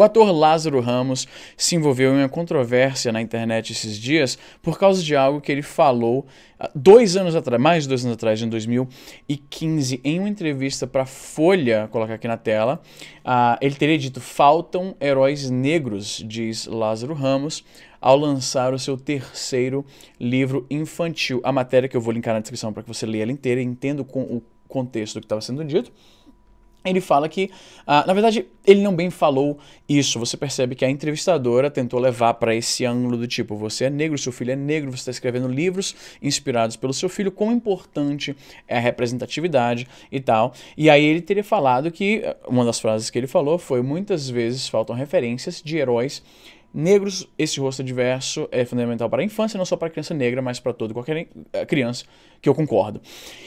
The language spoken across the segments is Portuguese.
O ator Lázaro Ramos se envolveu em uma controvérsia na internet esses dias por causa de algo que ele falou ah, dois anos atrás, mais de dois anos atrás, em 2015, em uma entrevista para Folha, colocar aqui na tela, uh, ele teria dito: faltam heróis negros, diz Lázaro Ramos, ao lançar o seu terceiro livro infantil. A matéria que eu vou linkar na descrição para que você leia ela inteira e entenda com o contexto do que estava sendo dito. Ele fala que, ah, na verdade, ele não bem falou isso. Você percebe que a entrevistadora tentou levar para esse ângulo do tipo: você é negro, seu filho é negro, você está escrevendo livros inspirados pelo seu filho, quão importante é a representatividade e tal. E aí ele teria falado que, uma das frases que ele falou foi: muitas vezes faltam referências de heróis Negros, esse rosto diverso é fundamental para a infância, não só para a criança negra, mas para toda qualquer eh, criança, que eu concordo.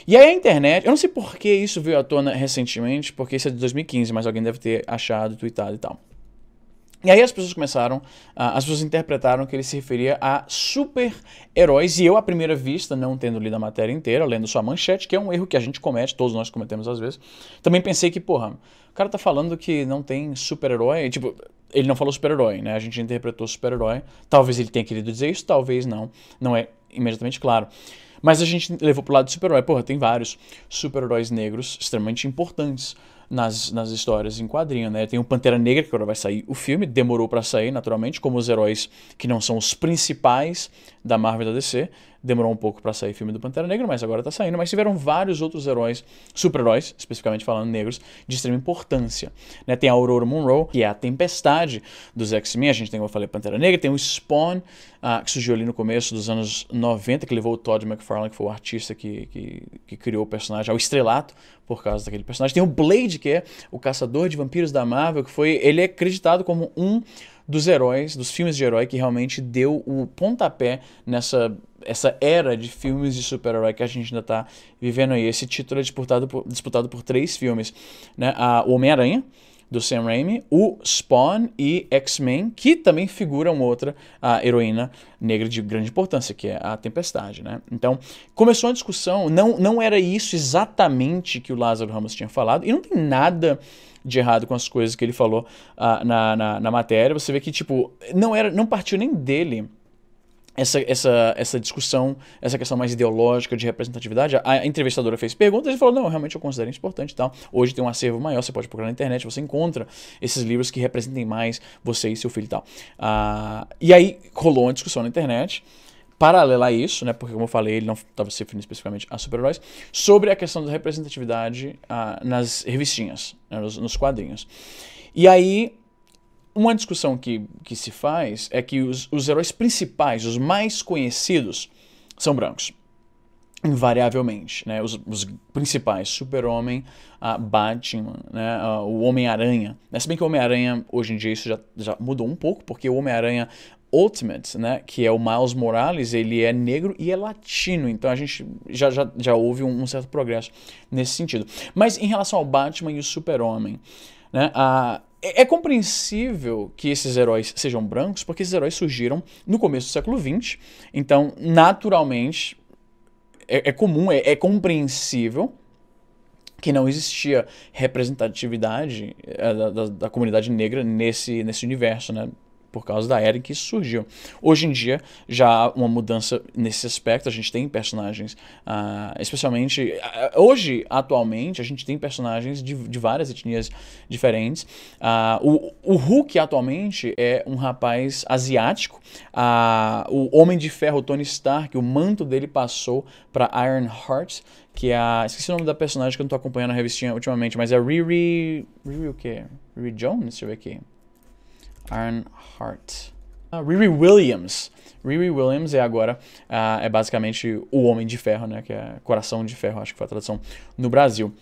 E aí a internet, eu não sei por que isso veio à tona recentemente, porque isso é de 2015, mas alguém deve ter achado, tweetado e tal. E aí as pessoas começaram, as pessoas interpretaram que ele se referia a super-heróis, e eu, à primeira vista, não tendo lido a matéria inteira, lendo só a manchete, que é um erro que a gente comete, todos nós cometemos às vezes, também pensei que, porra, o cara tá falando que não tem super-herói, tipo, ele não falou super-herói, né? A gente interpretou super-herói, talvez ele tenha querido dizer isso, talvez não, não é imediatamente claro. Mas a gente levou pro lado de super-herói, porra, tem vários super-heróis negros extremamente importantes, nas, nas histórias em quadrinho, né? Tem o Pantera Negra, que agora vai sair o filme, demorou para sair, naturalmente, como os heróis que não são os principais da Marvel e da DC demorou um pouco para sair filme do Pantera Negra, mas agora tá saindo. Mas tiveram vários outros heróis, super-heróis, especificamente falando negros, de extrema importância. Né? Tem a Aurora Monroe, que é a tempestade dos X-Men. A gente tem, como eu falei, Pantera Negra, tem o Spawn, uh, que surgiu ali no começo dos anos 90, que levou o Todd McFarlane, que foi o artista que, que, que criou o personagem, ao estrelato por causa daquele personagem. Tem o Blade, que é o caçador de vampiros da Marvel, que foi. Ele é acreditado como um dos heróis, dos filmes de herói que realmente deu o pontapé nessa essa era de filmes de super-herói que a gente ainda está vivendo aí. Esse título é disputado por, disputado por três filmes, né? o Homem-Aranha, do Sam Raimi, o Spawn e X-Men, que também figuram outra heroína negra de grande importância, que é a Tempestade, né? Então, começou a discussão, não, não era isso exatamente que o Lázaro Ramos tinha falado, e não tem nada de errado com as coisas que ele falou uh, na, na, na matéria, você vê que, tipo, não, era, não partiu nem dele essa, essa, essa discussão, essa questão mais ideológica de representatividade, a entrevistadora fez perguntas e falou, não, realmente eu considero isso importante e tal. Hoje tem um acervo maior, você pode procurar na internet, você encontra esses livros que representem mais você e seu filho e tal. Ah, e aí rolou uma discussão na internet, paralela a isso, né, porque como eu falei, ele não estava se referindo especificamente a super-heróis, sobre a questão da representatividade ah, nas revistinhas, né, nos, nos quadrinhos. E aí uma discussão que, que se faz é que os, os heróis principais, os mais conhecidos, são brancos. Invariavelmente, né? os, os principais, Super-Homem, Batman, né? o Homem-Aranha. Né? Se bem que o Homem-Aranha, hoje em dia, isso já, já mudou um pouco, porque o Homem-Aranha Ultimate, né, que é o Miles Morales, ele é negro e é latino, então a gente já, já, já houve um, um certo progresso nesse sentido. Mas em relação ao Batman e o Super-Homem, né, a, é, é compreensível que esses heróis sejam brancos, porque esses heróis surgiram no começo do século XX, então, naturalmente, é, é comum, é, é, compreensível que não existia representatividade eh, da, da, da comunidade negra nesse, nesse universo, né? por causa da era em que isso surgiu. Hoje em dia já há uma mudança nesse aspecto, a gente tem personagens, uh, especialmente uh, hoje, atualmente, a gente tem personagens de, de várias etnias diferentes. Uh, o, o, Hulk atualmente é um rapaz asiático, o Homem de Ferro Tony Stark, o manto dele passou para Iron Heart, que é a. Esqueci o nome da personagem que eu não tô acompanhando a revistinha ultimamente, mas é Riri. Riri o quê? Riri Jones? Deixa eu ver aqui. Earnhardt. Heart, ah, Riri Williams. Riri Williams é agora, ah, é basicamente o Homem de Ferro, né? Que é Coração de Ferro, acho que foi a tradução no Brasil.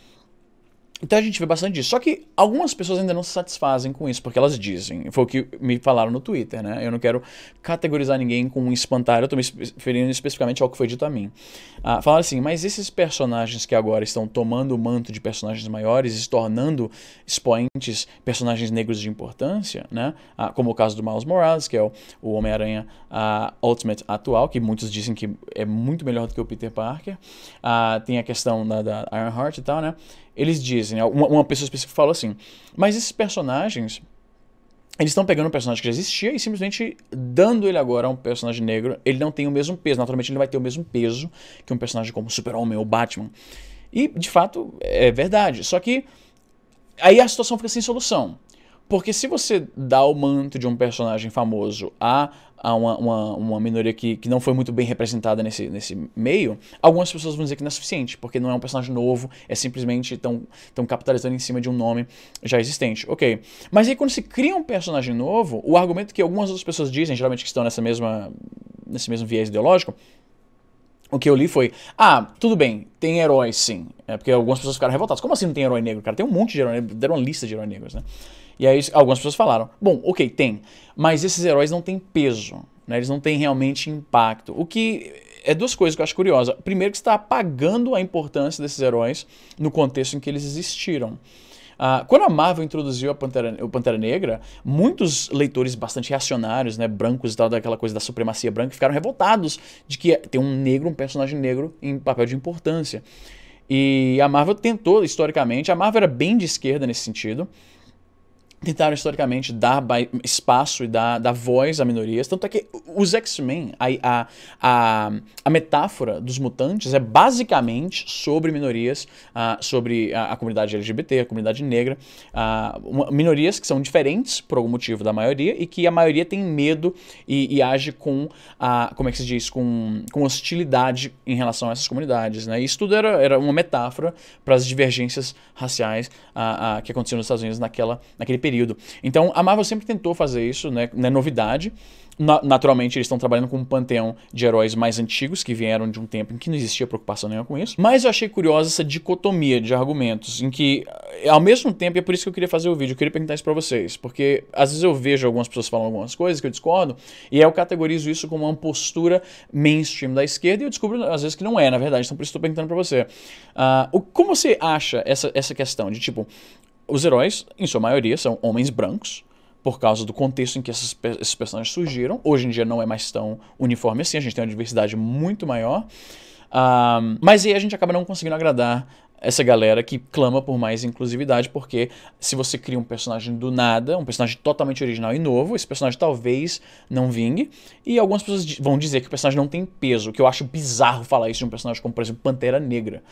Então a gente vê bastante disso. Só que algumas pessoas ainda não se satisfazem com isso, porque elas dizem. Foi o que me falaram no Twitter, né? Eu não quero categorizar ninguém com um espantalho, eu tô me referindo especificamente ao que foi dito a mim. Ah, falaram assim, mas esses personagens que agora estão tomando o manto de personagens maiores e se tornando expoentes, personagens negros de importância, né? Ah, como o caso do Miles Morales, que é o, o Homem-Aranha ah, Ultimate atual, que muitos dizem que é muito melhor do que o Peter Parker. Ah, tem a questão da, da Heart e tal, né? eles dizem, né? uma, uma pessoa específica fala assim, mas esses personagens, eles estão pegando um personagem que já existia e simplesmente dando ele agora a um personagem negro, ele não tem o mesmo peso, naturalmente ele vai ter o mesmo peso que um personagem como Super-Homem ou Batman. E, de fato, é verdade, só que aí a situação fica sem solução. Porque se você dá o manto de um personagem famoso a, a uma, uma, uma, minoria que, que não foi muito bem representada nesse, nesse meio, algumas pessoas vão dizer que não é suficiente, porque não é um personagem novo, é simplesmente tão, tão capitalizando em cima de um nome já existente. Ok. Mas aí quando se cria um personagem novo, o argumento que algumas outras pessoas dizem, geralmente que estão nessa mesma, nesse mesmo viés ideológico, o que eu li foi, ah, tudo bem, tem heróis sim. É porque algumas pessoas ficaram revoltadas. Como assim não tem herói negro, cara? Tem um monte de herói negro, deram uma lista de heróis negros, né? E aí algumas pessoas falaram: bom, ok, tem, mas esses heróis não têm peso, né? eles não têm realmente impacto. O que é duas coisas que eu acho curiosa. Primeiro, que está apagando a importância desses heróis no contexto em que eles existiram. Uh, quando a Marvel introduziu a Pantera, o Pantera Negra, muitos leitores bastante reacionários, né, brancos e tal, daquela coisa da supremacia branca, ficaram revoltados de que tem um negro, um personagem negro em papel de importância. E a Marvel tentou, historicamente, a Marvel era bem de esquerda nesse sentido, tentaram historicamente dar espaço e dar, dar voz a minorias. Tanto é que os X-Men, a, a, a, metáfora dos mutantes é basicamente sobre minorias, uh, sobre a, a, comunidade LGBT, a comunidade negra, uh, uma, minorias que são diferentes por algum motivo da maioria e que a maioria tem medo e, e age com, a, ah, como é que se diz, com, com hostilidade em relação a essas comunidades. Né? E isso tudo era, era uma metáfora para as divergências raciais uh, que aconteciam nos Estados Unidos naquela, naquele período período. Então a Marvel sempre tentou fazer isso, né? Não é novidade. naturalmente, eles estão trabalhando com um panteão de heróis mais antigos que vieram de um tempo em que não existia preocupação nenhuma com isso. Mas eu achei curiosa essa dicotomia de argumentos, em que, eh, ao mesmo tempo, e é por isso que eu queria fazer o vídeo, eu queria perguntar isso pra vocês, porque às vezes eu vejo algumas pessoas falando algumas coisas que eu discordo, e eu categorizo isso como uma postura mainstream da esquerda, e eu descubro às vezes que não é, na verdade, então por isso estou perguntando pra você. Uh, como você acha essa, essa questão de tipo, os heróis, em sua maioria, são homens brancos, por causa do contexto em que esses, esses personagens surgiram. Hoje em dia não é mais tão uniforme assim, a gente tem uma diversidade muito maior. Um, mas aí a gente acaba não conseguindo agradar essa galera que clama por mais inclusividade, porque se você cria um personagem do nada, um personagem totalmente original e novo, esse personagem talvez não vingue. E algumas pessoas vão dizer que o personagem não tem peso, que eu acho bizarro falar isso de um personagem como, por exemplo, Pantera Negra,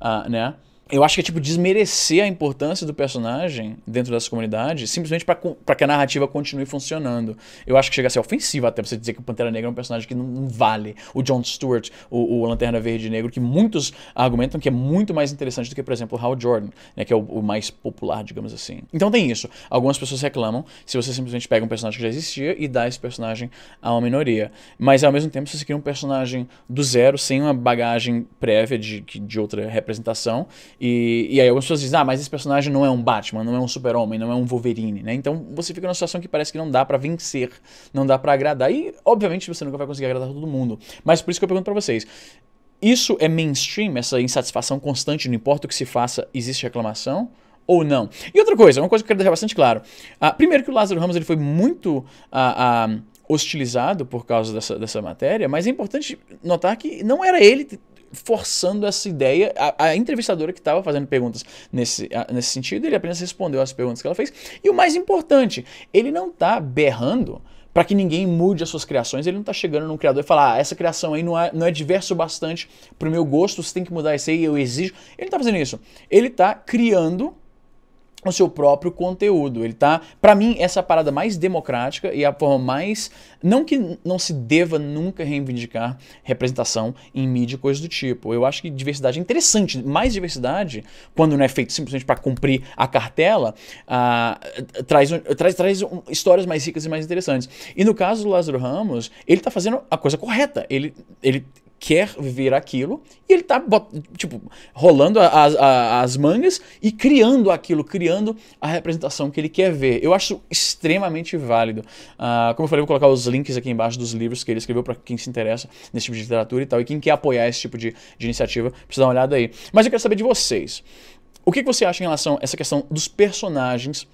uh, né? eu acho que é tipo desmerecer a importância do personagem dentro dessa comunidade simplesmente para que a narrativa continue funcionando. Eu acho que chega a ser ofensivo até você dizer que o Pantera Negra é um personagem que não, não vale. O John Stewart, o, o, Lanterna Verde Negro, que muitos argumentam que é muito mais interessante do que, por exemplo, o Hal Jordan, né, que é o, o, mais popular, digamos assim. Então tem isso. Algumas pessoas reclamam se você simplesmente pega um personagem que já existia e dá esse personagem a uma minoria. Mas ao mesmo tempo, se você cria um personagem do zero, sem uma bagagem prévia de, de outra representação e, e aí algumas pessoas dizem, ah, mas esse personagem não é um Batman, não é um super-homem, não é um Wolverine, né? Então você fica numa situação que parece que não dá para vencer, não dá para agradar. E, obviamente, você nunca vai conseguir agradar todo mundo. Mas por isso que eu pergunto pra vocês, isso é mainstream, essa insatisfação constante, não importa o que se faça, existe reclamação? ou não. E outra coisa, uma coisa que eu quero deixar bastante claro. Uh, primeiro que o Lázaro Ramos ele foi muito uh, uh, hostilizado por causa dessa, dessa matéria, mas é importante notar que não era ele forçando essa ideia. A, a entrevistadora que estava fazendo perguntas nesse, a, nesse sentido, ele apenas respondeu as perguntas que ela fez. E o mais importante, ele não está berrando para que ninguém mude as suas criações. Ele não está chegando num criador e falar, ah, essa criação aí não é, não é diverso bastante para o meu gosto, você tem que mudar isso aí, eu exijo. Ele não está fazendo isso. Ele está criando o seu próprio conteúdo. Ele tá, para mim, essa é parada mais democrática e a forma mais não que não se deva nunca reivindicar representação em mídia coisas do tipo. Eu acho que diversidade é interessante, mais diversidade quando não é feito simplesmente para cumprir a cartela, ah, traz, traz traz um, histórias mais ricas e mais interessantes. E no caso do Lázaro Ramos, ele tá fazendo a coisa correta. Ele ele quer viver aquilo e ele tá, tipo, rolando as, as mangas e criando aquilo, criando a representação que ele quer ver. Eu acho extremamente válido. Uh, como eu falei, vou colocar os links aqui embaixo dos livros que ele escreveu para quem se interessa nesse tipo de literatura e tal. E quem quer apoiar esse tipo de, de iniciativa, precisa dar uma olhada aí. Mas eu quero saber de vocês. O que, que você acha em relação a essa questão dos personagens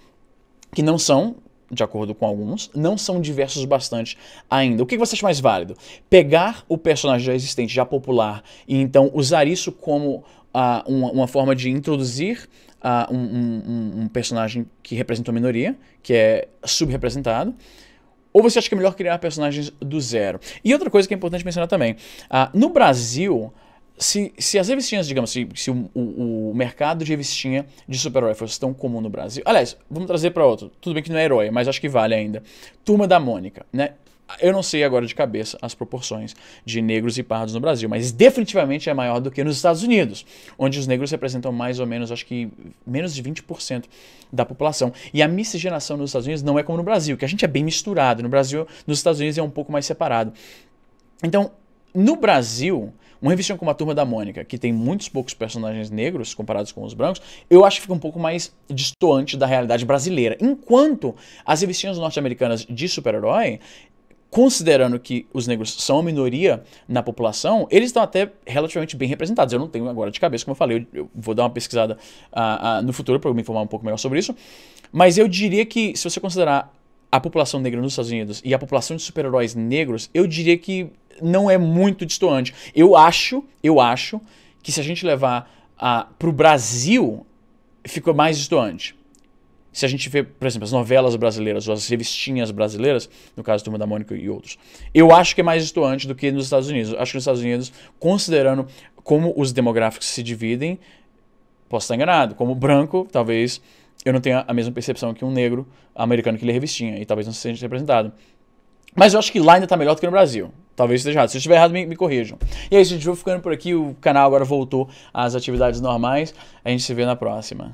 que não são de acordo com alguns, não são diversos bastante ainda. O que você acha mais válido? Pegar o personagem já existente, já popular, e então usar isso como uh, uma, uma, forma de introduzir uh, um, um, um personagem que representa uma minoria, que é subrepresentado. Ou você acha que é melhor criar personagens do zero? E outra coisa que é importante mencionar também: uh, no Brasil, se, se as revistinhas, digamos, se, se o, o, o mercado de revistinha de super-herói fosse tão comum no Brasil. Aliás, vamos trazer para outro. Tudo bem que não é herói, mas acho que vale ainda. Turma da Mônica, né? Eu não sei agora de cabeça as proporções de negros e pardos no Brasil, mas definitivamente é maior do que nos Estados Unidos, onde os negros representam mais ou menos, acho que menos de 20% da população. E a miscigenação nos Estados Unidos não é como no Brasil, que a gente é bem misturado. No Brasil, nos Estados Unidos é um pouco mais separado. Então, no Brasil, uma revistinha como a Turma da Mônica, que tem muitos poucos personagens negros comparados com os brancos, eu acho que fica um pouco mais distoante da realidade brasileira. Enquanto as revistinhas norte-americanas de super-herói, considerando que os negros são a minoria na população, eles estão até relativamente bem representados. Eu não tenho agora de cabeça, como eu falei, eu, eu vou dar uma pesquisada uh, uh, no futuro para me informar um pouco melhor sobre isso. Mas eu diria que, se você considerar a população negra nos Estados Unidos e a população de super-heróis negros, eu diria que não é muito distoante. Eu acho, eu acho que se a gente levar para o Brasil, ficou mais distoante. Se a gente vê, por exemplo, as novelas brasileiras ou as revistinhas brasileiras, no caso Turma da Mônica e outros, eu acho que é mais distoante do que nos Estados Unidos. Acho que nos Estados Unidos, considerando como os demográficos se dividem, posso estar enganado. Como branco, talvez eu não tenha a mesma percepção que um negro americano que lê revistinha e talvez não se seja representado. Mas eu acho que lá ainda tá melhor do que no Brasil. Talvez esteja errado. Se eu estiver errado, me, me corrijam. E é isso, gente. Vou ficando por aqui. O canal agora voltou às atividades normais. A gente se vê na próxima.